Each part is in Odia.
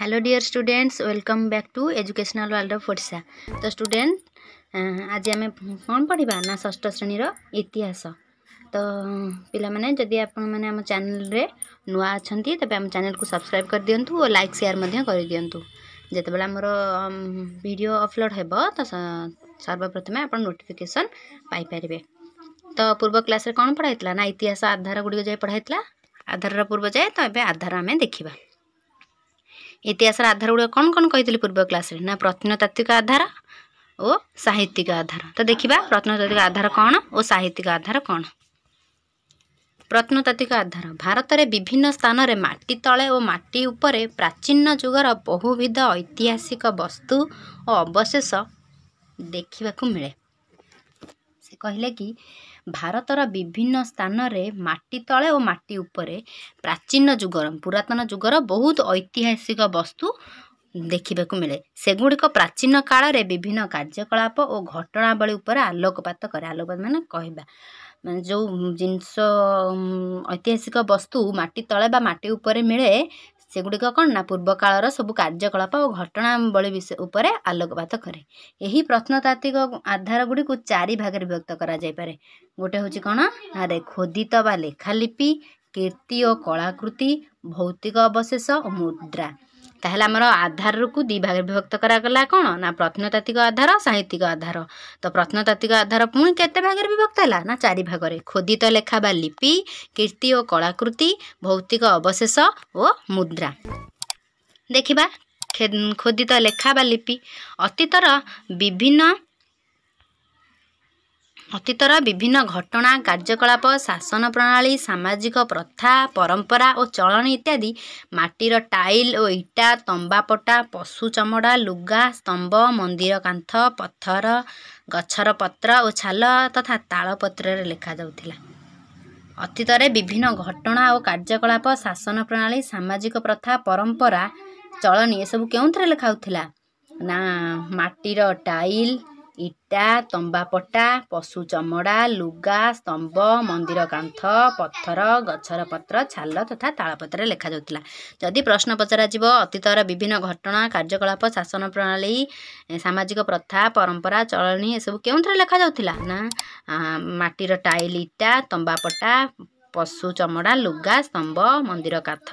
hello dear students welcome back to educational world of Odisha तो स्टूडेंट आज आम कौन पढ़ा ना ष्ठ श्रेणीर इतिहास तो पाने मैंने चेल नुआ अच्छा तेज आम चेल को सब्सक्राइब कर दिंतु और लाइक सेयार कर दिंतु जिते बमर भिड अपलोड हे तो सर्वप्रथमें आप नोटिफिकेसन पाई तो पूर्व क्लास कौन पढ़ाई ना इतिहास तो आधार गुड़िक जाए पढ़ाई आधार पूर्व जाए तो ये आधार आम देखा इतिहास आधार गुड्क कन् पूर्व क्लास ना प्रत््तात्विक आधार ओ साहित्यिक आधार त देखा प्रत्नतात्विक आधार कन ओ साहित्यिक आधार कन् प्रत्नतात्विक आधार भारत भारतले विभिन्न स्थान स्थानले माटी त माटी उप प्राचीन जुग र बहुविध ऐतिहासिक वस्तु अवशेष देखेको मिले ସେ କହିଲେ କି ଭାରତର ବିଭିନ୍ନ ସ୍ଥାନରେ ମାଟି ତଳେ ଓ ମାଟି ଉପରେ ପ୍ରାଚୀନ ଯୁଗର ପୁରାତନ ଯୁଗର ବହୁତ ଐତିହାସିକ ବସ୍ତୁ ଦେଖିବାକୁ ମିଳେ ସେଗୁଡ଼ିକ ପ୍ରାଚୀନ କାଳରେ ବିଭିନ୍ନ କାର୍ଯ୍ୟକଳାପ ଓ ଘଟଣାବଳୀ ଉପରେ ଆଲୋକପାତ କରେ ଆଲୋକପାତ ମାନେ କହିବା ମାନେ ଯେଉଁ ଜିନିଷ ଐତିହାସିକ ବସ୍ତୁ ମାଟି ତଳେ ବା ମାଟି ଉପରେ ମିଳେ ସେଗୁଡ଼ିକ କ'ଣ ନା ପୂର୍ବକାଳର ସବୁ କାର୍ଯ୍ୟକଳାପ ଓ ଘଟଣାବଳୀ ବିଷୟ ଉପରେ ଆଲୋକପାତ କରେ ଏହି ପ୍ରତ୍ନତାତ୍ତ୍ୱିକ ଆଧାରଗୁଡ଼ିକୁ ଚାରି ଭାଗରେ ବିଭକ୍ତ କରାଯାଇପାରେ ଗୋଟେ ହେଉଛି କ'ଣ ନା ଖୋଦିତ ବା ଲେଖାଲିପି କୀର୍ତ୍ତି ଓ କଳାକୃତି ଭୌତିକ ଅବଶେଷ ଓ ମୁଦ୍ରା ତାହେଲେ ଆମର ଆଧାରକୁ ଦୁଇ ଭାଗରେ ବିଭକ୍ତ କରାଗଲା କ'ଣ ନା ପ୍ରତ୍ନତାତ୍ତ୍ୱିକ ଆଧାର ସାହିତ୍ୟିକ ଆଧାର ତ ପ୍ରତ୍ନତାତ୍ତ୍ୱିକ ଆଧାର ପୁଣି କେତେ ଭାଗରେ ବିଭକ୍ତ ହେଲା ନା ଚାରି ଭାଗରେ ଖୋଦିତ ଲେଖା ବା ଲିପି କୀର୍ତ୍ତି ଓ କଳାକୃତି ଭୌତିକ ଅବଶେଷ ଓ ମୁଦ୍ରା ଦେଖିବା ଖୋଦିତ ଲେଖା ବା ଲିପି ଅତୀତର ବିଭିନ୍ନ ଅତୀତର ବିଭିନ୍ନ ଘଟଣା କାର୍ଯ୍ୟକଳାପ ଶାସନ ପ୍ରଣାଳୀ ସାମାଜିକ ପ୍ରଥା ପରମ୍ପରା ଓ ଚଳଣି ଇତ୍ୟାଦି ମାଟିର ଟାଇଲ ଓ ଇଟା ତମ୍ବାପଟା ପଶୁ ଚମଡ଼ା ଲୁଗା ସ୍ତମ୍ଭ ମନ୍ଦିର କାନ୍ଥ ପଥର ଗଛର ପତ୍ର ଓ ଛାଲ ତଥା ତାଳପତ୍ରରେ ଲେଖାଯାଉଥିଲା ଅତୀତରେ ବିଭିନ୍ନ ଘଟଣା ଓ କାର୍ଯ୍ୟକଳାପ ଶାସନ ପ୍ରଣାଳୀ ସାମାଜିକ ପ୍ରଥା ପରମ୍ପରା ଚଳଣି ଏସବୁ କେଉଁଥିରେ ଲେଖାଯାଉଥିଲା ନା ମାଟିର ଟାଇଲ ଇଟା ତମ୍ବାପଟା ପଶୁ ଚମଡ଼ା ଲୁଗା ସ୍ତମ୍ଭ ମନ୍ଦିର କାନ୍ଥ ପଥର ଗଛର ପତ୍ର ଛାଲ ତଥା ତାଳପତ୍ରରେ ଲେଖାଯାଉଥିଲା ଯଦି ପ୍ରଶ୍ନ ପଚରାଯିବ ଅତୀତର ବିଭିନ୍ନ ଘଟଣା କାର୍ଯ୍ୟକଳାପ ଶାସନ ପ୍ରଣାଳୀ ସାମାଜିକ ପ୍ରଥା ପରମ୍ପରା ଚଳଣି ଏସବୁ କେଉଁଥିରେ ଲେଖାଯାଉଥିଲା ନା ମାଟିର ଟାଇଲ ଇଟା ତମ୍ବାପଟା ପଶୁ ଚମଡ଼ା ଲୁଗା ସ୍ତମ୍ଭ ମନ୍ଦିର କାଥ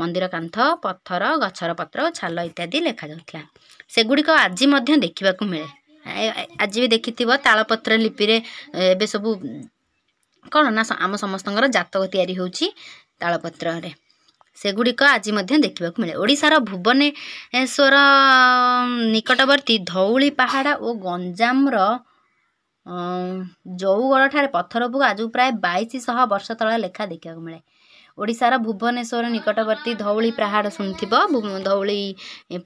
ମନ୍ଦିର କାନ୍ଥ ପଥର ଗଛର ପତ୍ର ଛାଲ ଇତ୍ୟାଦି ଲେଖାଯାଉଥିଲା ସେଗୁଡ଼ିକ ଆଜି ମଧ୍ୟ ଦେଖିବାକୁ ମିଳେ ଆଜି ବି ଦେଖିଥିବ ତାଳପତ୍ର ଲିପିରେ ଏବେ ସବୁ କ'ଣ ନା ଆମ ସମସ୍ତଙ୍କର ଜାତକ ତିଆରି ହେଉଛି ତାଳପତ୍ରରେ ସେଗୁଡ଼ିକ ଆଜି ମଧ୍ୟ ଦେଖିବାକୁ ମିଳେ ଓଡ଼ିଶାର ଭୁବନେଶ୍ୱର ନିକଟବର୍ତ୍ତୀ ଧଉଳି ପାହାଡ଼ ଓ ଗଞ୍ଜାମର ଜଉଗଡ଼ଠାରେ ପଥରକୁ ଆଜକୁ ପ୍ରାୟ ବାଇଶ ଶହ ବର୍ଷ ତଳେ ଲେଖା ଦେଖିବାକୁ ମିଳେ ओडार भुवनेश्वर निकटवर्ती धौली पाहाड शुनिथ्यो धौली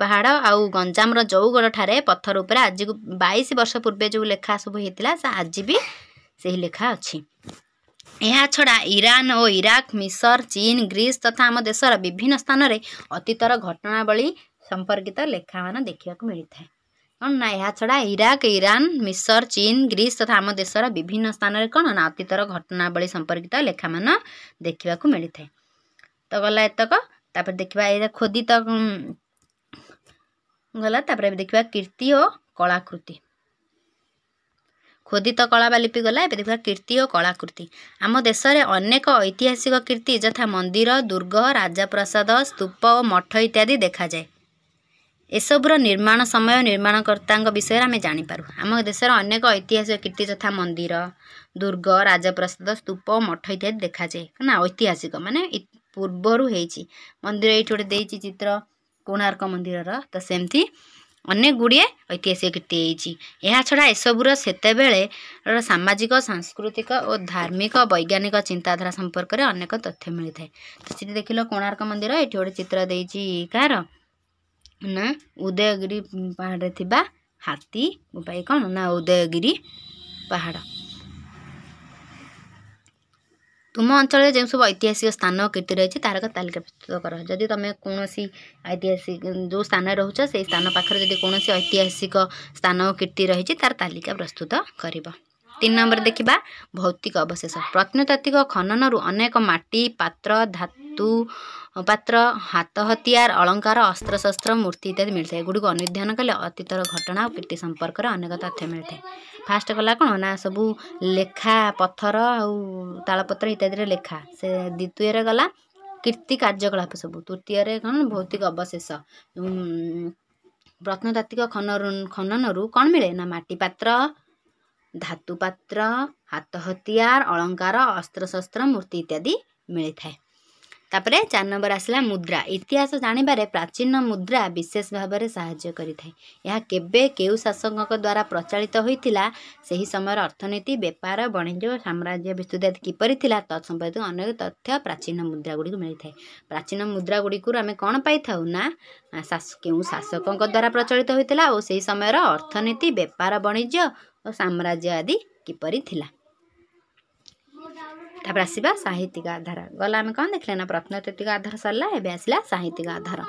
पाहाड आउ गञ्जाम र जौगढ पथर आजको बइस वर्ष पूर्व जो लेखा सब सबै हुन्छ आज विेखा अहिले यहाँ ईरान इरान इराक मिसर चीन ग्रीस तथा आम देश विभिन्न स्थान स्थानले अतीतर घटनावली सम्पर्कित लेखा मन देखेको मितिर ନା ଏହା ଛଡ଼ା ଇରାକ ଇରାନ ମିସର ଚୀନ ଗ୍ରୀସ୍ ତଥା ଆମ ଦେଶର ବିଭିନ୍ନ ସ୍ଥାନରେ କ'ଣ ନା ଅତୀତର ଘଟଣାବଳୀ ସମ୍ପର୍କିତ ଲେଖାମାନ ଦେଖିବାକୁ ମିଳିଥାଏ ତ ଗଲା ଏତକ ତାପରେ ଦେଖିବା ଏଇଟା ଖୋଦିତ ଗଲା ତାପରେ ଦେଖିବା କୀର୍ତ୍ତି ଓ କଳାକୃତି ଖୋଦିତ କଳା ବା ଲିପି ଗଲା ଏବେ ଦେଖିବା କୀର୍ତ୍ତି ଓ କଳାକୃତି ଆମ ଦେଶରେ ଅନେକ ଐତିହାସିକ କୀର୍ତ୍ତି ଯଥା ମନ୍ଦିର ଦୁର୍ଗ ରାଜାପ୍ରସାଦ ସ୍ତୂପ ଓ ମଠ ଇତ୍ୟାଦି ଦେଖାଯାଏ ଏସବୁର ନିର୍ମାଣ ସମୟ ନିର୍ମାଣକର୍ତ୍ତାଙ୍କ ବିଷୟରେ ଆମେ ଜାଣିପାରୁ ଆମ ଦେଶର ଅନେକ ଐତିହାସିକ କୀର୍ତ୍ତି ଯଥା ମନ୍ଦିର ଦୁର୍ଗ ରାଜପ୍ରସାଦ ସ୍ତୂପ ମଠ ଇତ୍ୟାଦି ଦେଖାଯାଏ ନା ଐତିହାସିକ ମାନେ ପୂର୍ବରୁ ହେଇଛି ମନ୍ଦିର ଏଇଠି ଗୋଟେ ଦେଇଛି ଚିତ୍ର କୋଣାର୍କ ମନ୍ଦିରର ତ ସେମିତି ଅନେକ ଗୁଡ଼ିଏ ଐତିହାସିକ କୀର୍ତ୍ତି ହେଇଛି ଏହା ଛଡ଼ା ଏସବୁର ସେତେବେଳେ ସାମାଜିକ ସାଂସ୍କୃତିକ ଓ ଧାର୍ମିକ ବୈଜ୍ଞାନିକ ଚିନ୍ତାଧାରା ସମ୍ପର୍କରେ ଅନେକ ତଥ୍ୟ ମିଳିଥାଏ ସେଠି ଦେଖିଲ କୋଣାର୍କ ମନ୍ଦିର ଏଇଠି ଗୋଟେ ଚିତ୍ର ଦେଇଛି କାହାର ନା ଉଦୟଗିରି ପାହାଡ଼ରେ ଥିବା ହାତୀଙ୍କ ପାଇଁ କ'ଣ ନା ଉଦୟଗିରି ପାହାଡ଼ ତୁମ ଅଞ୍ଚଳରେ ଯେଉଁ ସବୁ ଐତିହାସିକ ସ୍ଥାନ କୀର୍ତ୍ତି ରହିଛି ତାହାର ତାଲିକା ପ୍ରସ୍ତୁତ କର ଯଦି ତୁମେ କୌଣସି ଐତିହାସିକ ଯେଉଁ ସ୍ଥାନରେ ରହୁଛ ସେଇ ସ୍ଥାନ ପାଖରେ ଯଦି କୌଣସି ଐତିହାସିକ ସ୍ଥାନ କୀର୍ତ୍ତି ରହିଛି ତା'ର ତାଲିକା ପ୍ରସ୍ତୁତ କରିବ तिन नम्बर देखा भौतिक अवशेष प्रत्नतात्विक खनरहरू अनेक माटी पत्र धातु पत्र हात हतियार अलंकार अस्त्रशस्त्र मूर्ति इत्यादि मिल्छु कले अतीतर घटना किर्ति सम्पर्क अनेक तथ्य मिल्छ फास्ट गला केखा पथर आउ ताप पत्र इत्यादि लेखा से दित गला कीर्ति कार्यकलाप सब तृतीय र भौतिक अवशेष प्रत्नतात्विक खनरहरू कम मिले ना मा पत्र धातुपात्र हाथ हथियार अलंकार अस्त्रशस्त्र मूर्ति इत्यादि मिलता है तापर चार नंबर आसला मुद्रा इतिहास जानवर प्राचीन मुद्रा विशेष भाव में साय के शासक द्वारा प्रचलित होता से ही समय अर्थनीति बेपार वणिज्य साम्राज्य विस्तृत आदि किपरी तत्सपर्क अनेक तथ्य प्राचीन मुद्रा गुड़ी मिलता है प्राचीन मुद्रा गुड़ी आम कौन पाई ना के शासकों द्वारा प्रचलित होता है और से ही समय अर्थनीति बेपार वणिज्य ଓ ସାମ୍ରାଜ୍ୟ ଆଦି କିପରି ଥିଲା ତାପରେ ଆସିବା ସାହିତ୍ୟିକ ଆଧାର ଗଲା ଆମେ କ'ଣ ଦେଖିଲେ ନା ପ୍ରତ୍ନତତ୍ତ୍ୱିକ ଆଧାର ସରିଲା ଏବେ ଆସିଲା ସାହିତ୍ୟିକ ଆଧାର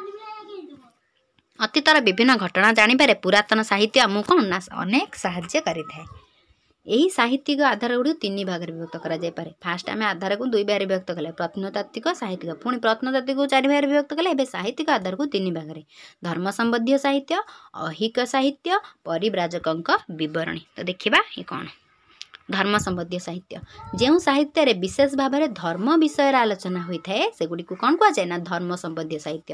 ଅତୀତର ବିଭିନ୍ନ ଘଟଣା ଜାଣିବାରେ ପୁରାତନ ସାହିତ୍ୟ ଆମକୁ କ'ଣ ନା ଅନେକ ସାହାଯ୍ୟ କରିଥାଏ यही साहित्यिक आधार गुड्नु तीन भाग व्यक्त गराइपे फास्ट आम आधार दुई भार व्यक्त काले प्रत्न तत्विक साहित्यिक चार प्रत््नतात्विक चारि भार व्यक्त काहित्यिक आधारको तीन भाग धर्म सम्बद्ध साहित्य अहिक साहित्य परिव्राजकरण देखि ଧର୍ମ ସମ୍ବନ୍ଧୀୟ ସାହିତ୍ୟ ଯେଉଁ ସାହିତ୍ୟରେ ବିଶେଷ ଭାବରେ ଧର୍ମ ବିଷୟରେ ଆଲୋଚନା ହୋଇଥାଏ ସେଗୁଡ଼ିକୁ କ'ଣ କୁହାଯାଏ ନା ଧର୍ମ ସମ୍ବନ୍ଧୀୟ ସାହିତ୍ୟ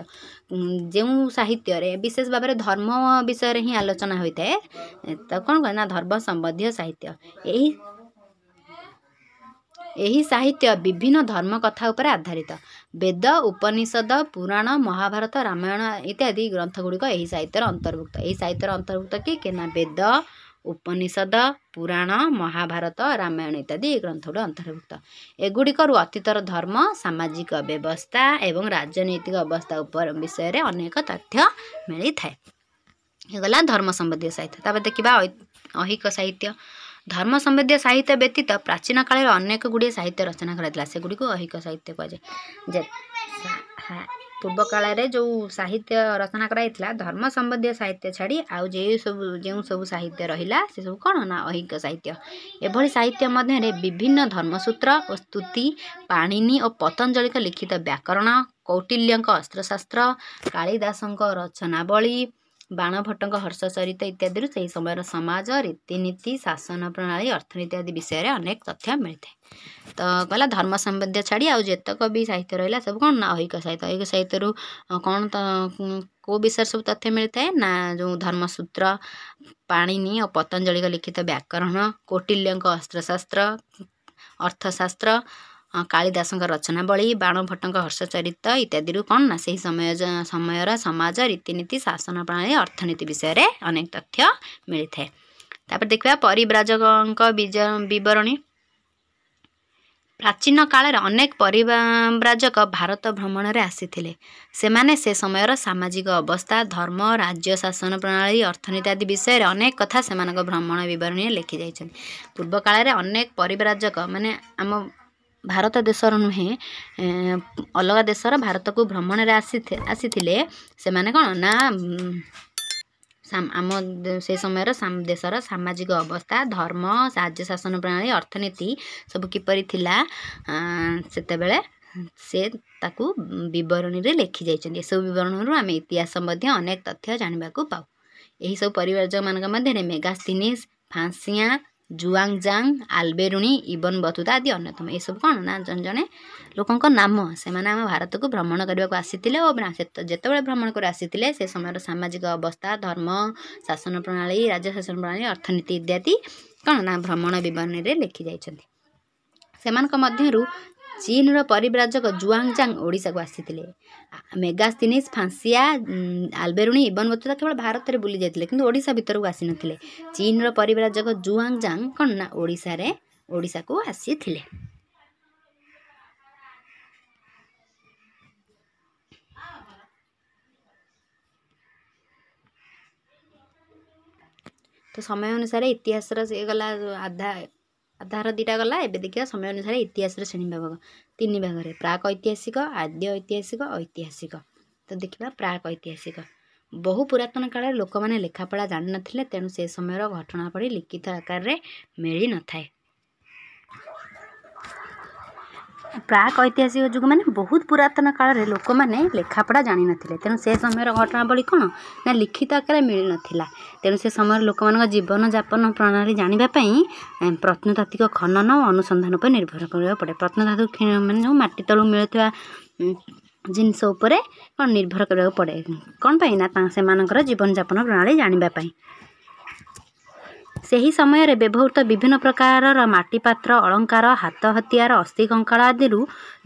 ଯେଉଁ ସାହିତ୍ୟରେ ବିଶେଷ ଭାବରେ ଧର୍ମ ବିଷୟରେ ହିଁ ଆଲୋଚନା ହୋଇଥାଏ ତ କ'ଣ କୁହେ ନା ଧର୍ମ ସମ୍ବନ୍ଧୀୟ ସାହିତ୍ୟ ଏହି ଏହି ସାହିତ୍ୟ ବିଭିନ୍ନ ଧର୍ମ କଥା ଉପରେ ଆଧାରିତ ବେଦ ଉପନିଷଦ ପୁରାଣ ମହାଭାରତ ରାମାୟଣ ଇତ୍ୟାଦି ଗ୍ରନ୍ଥଗୁଡ଼ିକ ଏହି ସାହିତ୍ୟର ଅନ୍ତର୍ଭୁକ୍ତ ଏହି ସାହିତ୍ୟର ଅନ୍ତର୍ଭୁକ୍ତ କି କେନା ବେଦ ଉପନିଷଦ ପୁରାଣ ମହାଭାରତ ରାମାୟଣ ଇତ୍ୟାଦି ଏ ଗ୍ରନ୍ଥ ଗୁଡ଼ିକ ଅନ୍ତର୍ଭୁକ୍ତ ଏଗୁଡ଼ିକରୁ ଅତୀତର ଧର୍ମ ସାମାଜିକ ବ୍ୟବସ୍ଥା ଏବଂ ରାଜନୈତିକ ଅବସ୍ଥା ଉପ ବିଷୟରେ ଅନେକ ତଥ୍ୟ ମିଳିଥାଏ ଗଲା ଧର୍ମ ସମ୍ବନ୍ଧୀୟ ସାହିତ୍ୟ ତାପରେ ଦେଖିବା ଐହିକ ସାହିତ୍ୟ ଧର୍ମ ସମ୍ବନ୍ଧୀୟ ସାହିତ୍ୟ ବ୍ୟତୀତ ପ୍ରାଚୀନ କାଳରେ ଅନେକ ଗୁଡ଼ିଏ ସାହିତ୍ୟ ରଚନା କରାଯାଇଥିଲା ସେଗୁଡ଼ିକୁ ଐହିକ ସାହିତ୍ୟ କୁହାଯାଏ ଯେ जो साहित्य रचना गराइला धर्म सम्बन्धीय साहित्य छाड़ी छाडि जे सब सब साहित्य रहिला से सब ना अहिङ्क साहित्य एभली साहित्यमा विभिन्न धर्म सूत्र धर्मसूत्र स्ुति पाणिन पतञ्ञलिक लिखित व्याकरण कौटिल्य अस्त्रशास्त्र कालिदासको रचनावली ବାଣଭଟ୍ଟଙ୍କ ହର୍ଷ ସରିତ ଇତ୍ୟାଦିରୁ ସେହି ସମୟର ସମାଜ ରୀତିନୀତି ଶାସନ ପ୍ରଣାଳୀ ଅର୍ଥନୀତି ଆଦି ବିଷୟରେ ଅନେକ ତଥ୍ୟ ମିଳିଥାଏ ତ କହିଲା ଧର୍ମ ସମ୍ବନ୍ଧୀୟ ଛାଡ଼ି ଆଉ ଯେତେକ ବି ସାହିତ୍ୟ ରହିଲା ସବୁ କ'ଣ ନା ଐହିକ ସାହିତ୍ୟ ଐହିକ ସାହିତ୍ୟରୁ କ'ଣ ତ କେଉଁ ବିଷୟରେ ସବୁ ତଥ୍ୟ ମିଳିଥାଏ ନା ଯେଉଁ ଧର୍ମସୂତ୍ର ପାଣିନି ଓ ପତଞ୍ଜଳିଙ୍କ ଲିଖିତ ବ୍ୟାକରଣ କୌଟିଲ୍ୟଙ୍କ ଅସ୍ତ୍ରଶାସ୍ତ୍ର ଅର୍ଥଶାସ୍ତ୍ର କାଳିଦାସଙ୍କ ରଚନାବଳୀ ବାଣ ହର୍ଷ ହର୍ଷଚରିତ ଇତ୍ୟାଦିରୁ କ'ଣ ନା ସେହି ସମୟ ସମୟର ସମାଜ ରୀତିନୀତି ଶାସନ ପ୍ରଣାଳୀ ଅର୍ଥନୀତି ବିଷୟରେ ଅନେକ ତଥ୍ୟ ମିଳିଥାଏ ତାପରେ ଦେଖିବା ପରିବ୍ରାଜକଙ୍କ ବିବରଣୀ ପ୍ରାଚୀନ କାଳରେ ଅନେକ ପରିବ୍ରାଜକ ଭାରତ ଭ୍ରମଣରେ ଆସିଥିଲେ ସେମାନେ ସେ ସମୟର ସାମାଜିକ ଅବସ୍ଥା ଧର୍ମ ରାଜ୍ୟ ଶାସନ ପ୍ରଣାଳୀ ଅର୍ଥନୀତି ଆଦି ବିଷୟରେ ଅନେକ କଥା ସେମାନଙ୍କ ଭ୍ରମଣ ବିବରଣୀରେ ଲେଖିଯାଇଛନ୍ତି ପୂର୍ବ କାଳରେ ଅନେକ ପରିବ୍ରାଜକ ମାନେ ଆମ ଭାରତ ଦେଶର ନୁହେଁ ଅଲଗା ଦେଶର ଭାରତକୁ ଭ୍ରମଣରେ ଆସି ଆସିଥିଲେ ସେମାନେ କ'ଣ ନା ଆମ ସେ ସମୟର ଦେଶର ସାମାଜିକ ଅବସ୍ଥା ଧର୍ମ ରାଜ୍ୟ ଶାସନ ପ୍ରଣାଳୀ ଅର୍ଥନୀତି ସବୁ କିପରି ଥିଲା ସେତେବେଳେ ସେ ତାକୁ ବିବରଣୀରେ ଲେଖିଯାଇଛନ୍ତି ଏସବୁ ବିବରଣୀରୁ ଆମେ ଇତିହାସ ମଧ୍ୟ ଅନେକ ତଥ୍ୟ ଜାଣିବାକୁ ପାଉ ଏହିସବୁ ପରିବାରଜକମାନଙ୍କ ମଧ୍ୟରେ ମେଗାସ୍ତିନିସ୍ ଫାନ୍ସିଆଁ जुवाङ जाङ आलबेरुणी इबन बथुता आदि अन्यतम एसबु के लोक नाम से माने भारत को भ्रमण करबा को आसीतिले ओ से भ्रमण कर आसीतिले से समय रो सामाजिक अवस्था धर्म शासन प्रणाली राज्य शासन प्रणाली अर्थनीति इत्यादि कन् भ्रमण विवरण रे जाय छथि लेखिजाइन मध्यरु ଚୀନର ପରିବ୍ରାଜକ ଜାଙ୍ଗ ଓଡ଼ିଶାକୁ ଆସିଥିଲେ ମେଗାସ୍ତିନିସ୍ ଫାନ୍ସିଆ ଆଲବେରୁଣୀ ଇବନ ମଧ୍ୟ କେବଳ ଭାରତରେ ବୁଲି ଯାଇଥିଲେ କିନ୍ତୁ ଓଡ଼ିଶା ଭିତରକୁ ଆସିନଥିଲେ ଚୀନର ପରିବ୍ରାଜକ ଜାଙ୍ଗ କ'ଣ ନା ଓଡ଼ିଶାରେ ଓଡ଼ିଶାକୁ ଆସିଥିଲେ ତ ସମୟ ଅନୁସାରେ ଇତିହାସର ସେ ଗଲା ଆଧା ଆଧାର ଦୁଇଟା ଗଲା ଏବେ ଦେଖିବା ସମୟ ଅନୁସାରେ ଇତିହାସର ଶ୍ରେଣୀ ବିଭାଗ ତିନି ଭାଗରେ ପ୍ରାକ୍ ଐତିହାସିକ ଆଦ୍ୟ ଐତିହାସିକ ଐତିହାସିକ ତ ଦେଖିବା ପ୍ରାକ୍ ଐତିହାସିକ ବହୁ ପୁରାତନ କାଳରେ ଲୋକମାନେ ଲେଖାପଢ଼ା ଜାଣିନଥିଲେ ତେଣୁ ସେ ସମୟର ଘଟଣା ପଡ଼ି ଲିଖିତ ଆକାରରେ ମିଳିନଥାଏ ପ୍ରାକ୍ ଐତିହାସିକ ଯୁଗ ମାନେ ବହୁତ ପୁରାତନ କାଳରେ ଲୋକମାନେ ଲେଖାପଢ଼ା ଜାଣିନଥିଲେ ତେଣୁ ସେ ସମୟର ଘଟଣାବଳୀ କ'ଣ ନା ଲିଖିତ ଆକାରରେ ମିଳିନଥିଲା ତେଣୁ ସେ ସମୟରେ ଲୋକମାନଙ୍କ ଜୀବନଯାପନ ପ୍ରଣାଳୀ ଜାଣିବା ପାଇଁ ପ୍ରତ୍ନତାତ୍ତ୍ୱିକ ଖନନ ଓ ଅନୁସନ୍ଧାନ ଉପରେ ନିର୍ଭର କରିବାକୁ ପଡ଼େ ପ୍ରତ୍ନତାତ୍ୱିକ ମାନେ ଯେଉଁ ମାଟି ତଳୁ ମିଳୁଥିବା ଜିନିଷ ଉପରେ କ'ଣ ନିର୍ଭର କରିବାକୁ ପଡ଼େ କ'ଣ ପାଇଁ ନା ସେମାନଙ୍କର ଜୀବନଯାପନ ପ୍ରଣାଳୀ ଜାଣିବା ପାଇଁ ସେହି ସମୟରେ ବ୍ୟବହୃତ ବିଭିନ୍ନ ପ୍ରକାରର ମାଟିପାତ୍ର ଅଳଙ୍କାର ହାତ ହତିଆର ଅସ୍ଥି କଙ୍କାଳ ଆଦିରୁ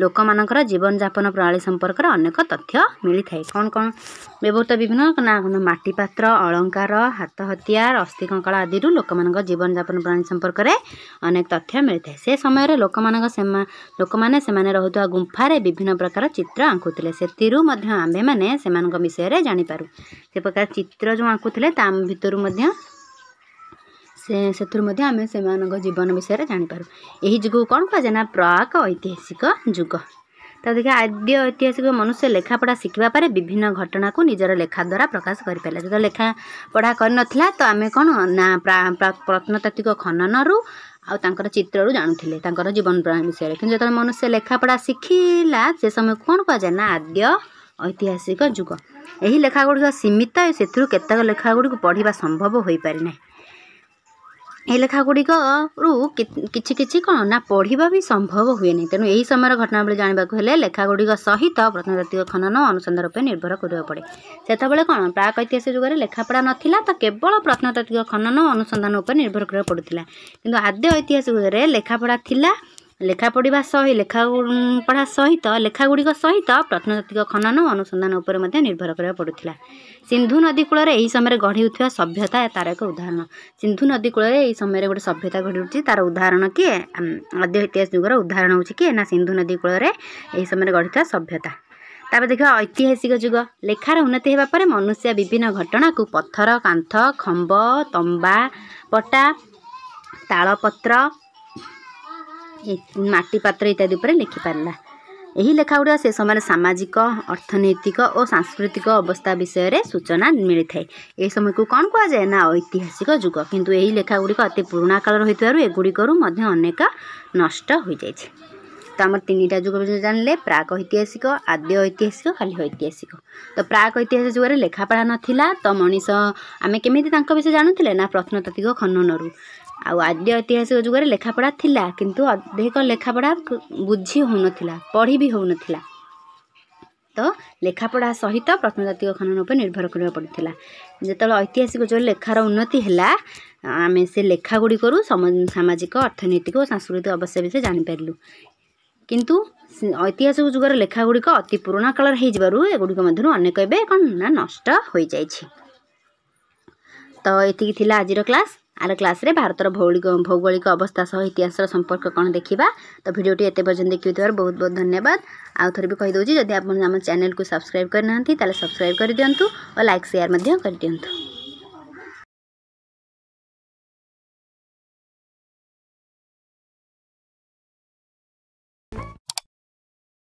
ଲୋକମାନଙ୍କର ଜୀବନଯାପନ ପ୍ରଣାଳୀ ସମ୍ପର୍କରେ ଅନେକ ତଥ୍ୟ ମିଳିଥାଏ କ'ଣ କ'ଣ ବ୍ୟବହୃତ ବିଭିନ୍ନ ନା ମାଟିପାତ୍ର ଅଳଙ୍କାର ହାତ ହତିଆର ଅସ୍ଥି କଙ୍କାଳ ଆଦିରୁ ଲୋକମାନଙ୍କ ଜୀବନଯାପନ ପ୍ରଣାଳୀ ସମ୍ପର୍କରେ ଅନେକ ତଥ୍ୟ ମିଳିଥାଏ ସେ ସମୟରେ ଲୋକମାନଙ୍କ ଲୋକମାନେ ସେମାନେ ରହୁଥିବା ଗୁମ୍ଫାରେ ବିଭିନ୍ନ ପ୍ରକାର ଚିତ୍ର ଆଙ୍କୁଥିଲେ ସେଥିରୁ ମଧ୍ୟ ଆମ୍ଭେମାନେ ସେମାନଙ୍କ ବିଷୟରେ ଜାଣିପାରୁ ସେ ପ୍ରକାର ଚିତ୍ର ଯେଉଁ ଆଙ୍କୁଥିଲେ ତା ଭିତରୁ ମଧ୍ୟ ସେ ସେଥିରୁ ମଧ୍ୟ ଆମେ ସେମାନଙ୍କ ଜୀବନ ବିଷୟରେ ଜାଣିପାରୁ ଏହି ଯୁଗକୁ କ'ଣ କୁହାଯାଏ ନା ପ୍ରାକ୍ ଐତିହାସିକ ଯୁଗ ତ ଦେଖିବା ଆଦ୍ୟ ଐତିହାସିକ ମନୁଷ୍ୟ ଲେଖାପଢ଼ା ଶିଖିବା ପରେ ବିଭିନ୍ନ ଘଟଣାକୁ ନିଜର ଲେଖା ଦ୍ୱାରା ପ୍ରକାଶ କରିପାରିଲା ଯେତେବେଳେ ଲେଖା ପଢ଼ା କରିନଥିଲା ତ ଆମେ କ'ଣ ନା ପ୍ରତ୍ନତାତ୍ତ୍ୱିକ ଖନନରୁ ଆଉ ତାଙ୍କର ଚିତ୍ରରୁ ଜାଣୁଥିଲେ ତାଙ୍କର ଜୀବନ ବିଷୟରେ କିନ୍ତୁ ଯେତେବେଳେ ମନୁଷ୍ୟ ଲେଖାପଢ଼ା ଶିଖିଲା ସେ ସମୟକୁ କ'ଣ କୁହାଯାଏ ନା ଆଦ୍ୟ ଐତିହାସିକ ଯୁଗ ଏହି ଲେଖାଗୁଡ଼ିକ ସୀମିତ ସେଥିରୁ କେତେକ ଲେଖାଗୁଡ଼ିକୁ ପଢ଼ିବା ସମ୍ଭବ ହୋଇପାରିନାହିଁ ଏ ଲେଖାଗୁଡ଼ିକରୁ କିଛି କିଛି କ'ଣ ନା ପଢ଼ିବା ବି ସମ୍ଭବ ହୁଏନି ତେଣୁ ଏହି ସମୟର ଘଟଣାବଳୀ ଜାଣିବାକୁ ହେଲେ ଲେଖାଗୁଡ଼ିକ ସହିତ ପ୍ରତ୍ନତାତ୍ତ୍ୱିକ ଖନନ ଅନୁସନ୍ଧାନ ଉପରେ ନିର୍ଭର କରିବାକୁ ପଡ଼େ ସେତେବେଳେ କ'ଣ ପ୍ରାକ୍ ଐତିହାସିକ ଯୁଗରେ ଲେଖାପଡ଼ା ନଥିଲା ତ କେବଳ ପ୍ରତ୍ନତାତ୍ତ୍ୱିକ ଖନନ ଅନୁସନ୍ଧାନ ଉପରେ ନିର୍ଭର କରିବାକୁ ପଡ଼ୁଥିଲା କିନ୍ତୁ ଆଦ୍ୟ ଐତିହାସିକ ଯୁଗରେ ଲେଖାପଡ଼ା ଥିଲା ଲେଖାପଢ଼ିବା ସହି ଲେଖା ପଢ଼ା ସହିତ ଲେଖାଗୁଡ଼ିକ ସହିତ ପ୍ରତ୍ନତାତ୍ତ୍ୱିକ ଖନନ ଓ ଅନୁସନ୍ଧାନ ଉପରେ ମଧ୍ୟ ନିର୍ଭର କରିବାକୁ ପଡ଼ୁଥିଲା ସିନ୍ଧୁ ନଦୀ କୂଳରେ ଏହି ସମୟରେ ଗଢ଼ି ଉଠିଥିବା ସଭ୍ୟତା ତାର ଏକ ଉଦାହରଣ ସିନ୍ଧୁ ନଦୀ କୂଳରେ ଏହି ସମୟରେ ଗୋଟେ ସଭ୍ୟତା ଗଢ଼ି ଉଠୁଛି ତାର ଉଦାହରଣ କିଏ ଆଦ୍ୟ ଇତିହାସ ଯୁଗର ଉଦାହରଣ ହେଉଛି କିଏ ନା ସିନ୍ଧୁ ନଦୀ କୂଳରେ ଏହି ସମୟରେ ଗଢ଼ିଥିବା ସଭ୍ୟତା ତାପରେ ଦେଖିବା ଐତିହାସିକ ଯୁଗ ଲେଖାର ଉନ୍ନତି ହେବା ପରେ ମନୁଷ୍ୟ ବିଭିନ୍ନ ଘଟଣାକୁ ପଥର କାନ୍ଥ ଖମ୍ବ ତମ୍ବା ପଟା ତାଳପତ୍ର ମାଟି ପାତ୍ର ଇତ୍ୟାଦି ଉପରେ ଲେଖିପାରିଲା ଏହି ଲେଖାଗୁଡ଼ିକ ସେ ସମୟରେ ସାମାଜିକ ଅର୍ଥନୈତିକ ଓ ସାଂସ୍କୃତିକ ଅବସ୍ଥା ବିଷୟରେ ସୂଚନା ମିଳିଥାଏ ଏହି ସମୟକୁ କ'ଣ କୁହାଯାଏ ନା ଐତିହାସିକ ଯୁଗ କିନ୍ତୁ ଏହି ଲେଖାଗୁଡ଼ିକ ଅତି ପୁରୁଣା କାଳର ହୋଇଥିବାରୁ ଏଗୁଡ଼ିକରୁ ମଧ୍ୟ ଅନେକ ନଷ୍ଟ ହୋଇଯାଇଛି ତ ଆମର ତିନିଟା ଯୁଗ ବିଷୟରେ ଜାଣିଲେ ପ୍ରାକ୍ ଐତିହାସିକ ଆଦ୍ୟ ଐତିହାସିକ ଖାଲି ଐତିହାସିକ ତ ପ୍ରାକ୍ ଐତିହାସିକ ଯୁଗରେ ଲେଖାପଢ଼ା ନଥିଲା ତ ମଣିଷ ଆମେ କେମିତି ତାଙ୍କ ବିଷୟରେ ଜାଣୁଥିଲେ ନା ପ୍ରତ୍ନତାତ୍ତ୍ୱିକ ଖନନରୁ आउ आउँद्य ऐतिहासिक जुगले लेखापढा थाहा कि अधिक लेखापढा बुझिहेन पढिबि तो नेखापढा सहित प्रथम जातिको निर्भर रभर पडुला जतिबेला ऐतिहासिक जुग लेखार उन्नति होला से लेखा गुडिक्र सामाजिक अर्थनैतिक सांस्कृतिक अवश्य विषय जाने पारु कि ऐतिहासिक जुग र लेखा गुडिक अति पुरान कलर हैजु एगुडि अनेक नष्ट नष्टिकी थाहा आज क्लास ଆର କ୍ଲାସ୍ରେ ଭାରତର ଭୌଗୋଳିକ ଭୌଗୋଳିକ ଅବସ୍ଥା ସହ ଇତିହାସର ସମ୍ପର୍କ କ'ଣ ଦେଖିବା ତ ଭିଡ଼ିଓଟି ଏତେ ପର୍ଯ୍ୟନ୍ତ ଦେଖିଥିବାରୁ ବହୁତ ବହୁତ ଧନ୍ୟବାଦ ଆଉ ଥରେ ବି କହିଦେଉଛି ଯଦି ଆପଣ ଆମ ଚ୍ୟାନେଲକୁ ସବସ୍କ୍ରାଇବ୍ କରିନାହାନ୍ତି ତାହେଲେ ସବସ୍କ୍ରାଇବ୍ କରିଦିଅନ୍ତୁ ଓ ଲାଇକ୍ ସେୟାର ମଧ୍ୟ କରିଦିଅନ୍ତୁ